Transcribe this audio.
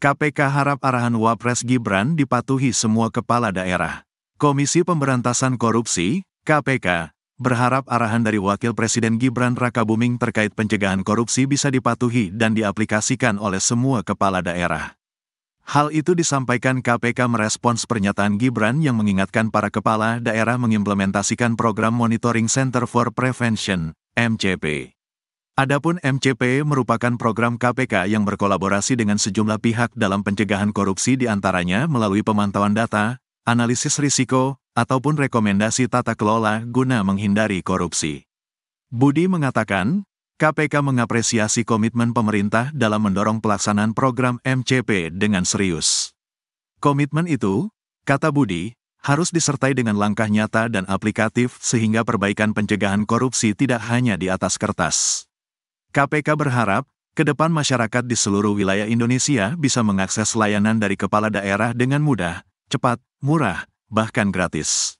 KPK harap arahan Wapres Gibran dipatuhi semua kepala daerah. Komisi Pemberantasan Korupsi, KPK, berharap arahan dari Wakil Presiden Gibran Rakabuming terkait pencegahan korupsi bisa dipatuhi dan diaplikasikan oleh semua kepala daerah. Hal itu disampaikan KPK merespons pernyataan Gibran yang mengingatkan para kepala daerah mengimplementasikan program Monitoring Center for Prevention, MCP. Adapun MCP merupakan program KPK yang berkolaborasi dengan sejumlah pihak dalam pencegahan korupsi di antaranya melalui pemantauan data, analisis risiko, ataupun rekomendasi tata kelola guna menghindari korupsi. Budi mengatakan, KPK mengapresiasi komitmen pemerintah dalam mendorong pelaksanaan program MCP dengan serius. Komitmen itu, kata Budi, harus disertai dengan langkah nyata dan aplikatif sehingga perbaikan pencegahan korupsi tidak hanya di atas kertas. KPK berharap, ke depan masyarakat di seluruh wilayah Indonesia bisa mengakses layanan dari kepala daerah dengan mudah, cepat, murah, bahkan gratis.